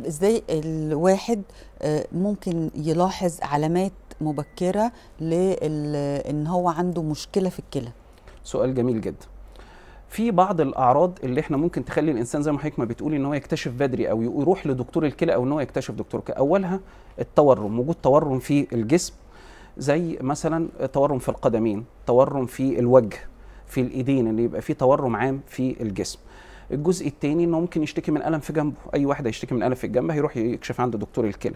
طب ازاي الواحد آه، ممكن يلاحظ علامات مبكره لان هو عنده مشكله في الكلى سؤال جميل جدا في بعض الاعراض اللي احنا ممكن تخلي الانسان زي ما حضرتك ما بتقولي ان هو يكتشف بدري او يروح لدكتور الكلى او ان هو يكتشف دكتور كلى اولها التورم وجود تورم في الجسم زي مثلا تورم في القدمين تورم في الوجه في الايدين ان يبقى في تورم عام في الجسم الجزء الثاني انه ممكن يشتكي من الم في جنبه اي واحد هيشتكي من الم في الجنب هيروح يكشف عند دكتور الكلى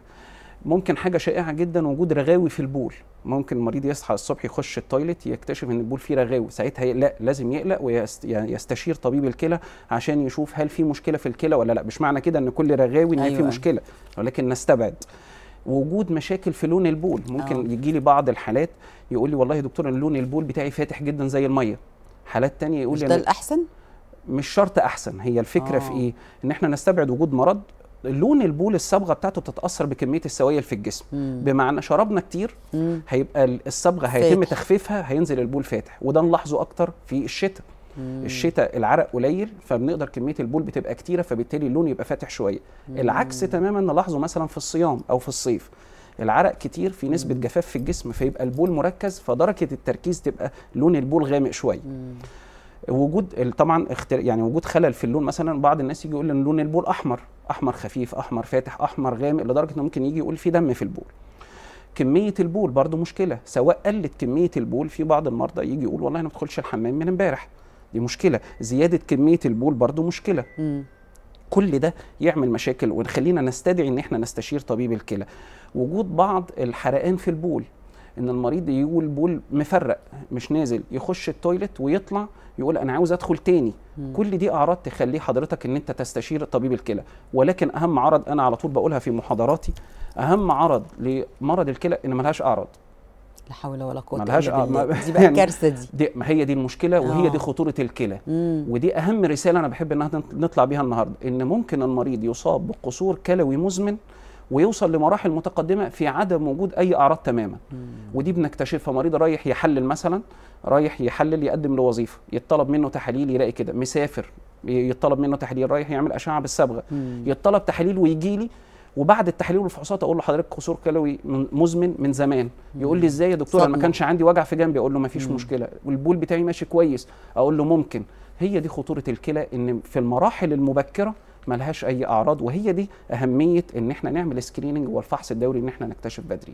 ممكن حاجه شائعه جدا وجود رغاوي في البول ممكن المريض يصحى الصبح يخش التويلت يكتشف ان البول فيه رغاوي ساعتها لا لازم يقلق ويستشير طبيب الكلى عشان يشوف هل في مشكله في الكلى ولا لا مش معنى كده ان كل رغاوي ان أيوة. في مشكله ولكن نستبعد وجود مشاكل في لون البول ممكن أوه. يجي لي بعض الحالات يقول لي والله يا دكتور لون البول بتاعي فاتح جدا زي الميه حالات تانية يقول لي ده الاحسن مش شرط احسن هي الفكره آه. في ايه ان احنا نستبعد وجود مرض لون البول الصبغه بتاعته بتتاثر بكميه السوائل في الجسم مم. بمعنى شربنا كتير مم. هيبقى الصبغه هيتم فاتح. تخفيفها هينزل البول فاتح وده نلاحظه اكتر في الشتاء مم. الشتاء العرق قليل فبنقدر كميه البول بتبقى كتيره فبالتالي اللون يبقى فاتح شويه مم. العكس تماما نلاحظه مثلا في الصيام او في الصيف العرق كتير في نسبه مم. جفاف في الجسم فيبقى البول مركز فدرجه التركيز تبقى لون البول غامق شويه وجود طبعا يعني وجود خلل في اللون مثلا بعض الناس يجي يقول ان لون البول احمر احمر خفيف احمر فاتح احمر غامق لدرجه انه ممكن يجي يقول في دم في البول كميه البول برضو مشكله سواء قلت كميه البول في بعض المرضى يجي يقول والله انا ما بدخلش الحمام من امبارح دي مشكله زياده كميه البول برضو مشكله م. كل ده يعمل مشاكل ويخلينا نستدعي ان احنا نستشير طبيب الكلى وجود بعض الحرقان في البول ان المريض يقول بول مفرق مش نازل يخش التويلت ويطلع يقول انا عاوز ادخل تاني مم. كل دي اعراض تخليه حضرتك ان انت تستشير طبيب الكلى ولكن اهم عرض انا على طول بقولها في محاضراتي اهم عرض لمرض الكلى ان ملهاش اعراض لا حول ولا قوه الا بالله دي بقى يعني الكارثه دي. دي ما هي دي المشكله وهي آه. دي خطوره الكلى ودي اهم رساله انا بحب ان نطلع بيها النهارده ان ممكن المريض يصاب بقصور كلوي مزمن ويوصل لمراحل متقدمه في عدم وجود اي اعراض تماما مم. ودي بنكتشفها مريض رايح يحلل مثلا رايح يحلل يقدم لوظيفه يطلب منه تحاليل يلاقي كده مسافر يطلب منه تحاليل رايح يعمل اشعه بالصبغه يطلب تحاليل ويجي لي وبعد التحاليل والفحوصات اقول له حضرتك قصور كلوي مزمن من زمان يقول لي ازاي يا دكتور انا ما كانش عندي وجع في جنبي اقول له ما فيش مشكله والبول بتاعي ماشي كويس اقول له ممكن هي دي خطوره الكلى ان في المراحل المبكره ملهاش اي اعراض وهي دي اهميه ان احنا نعمل سكريننج والفحص الدوري ان احنا نكتشف بدري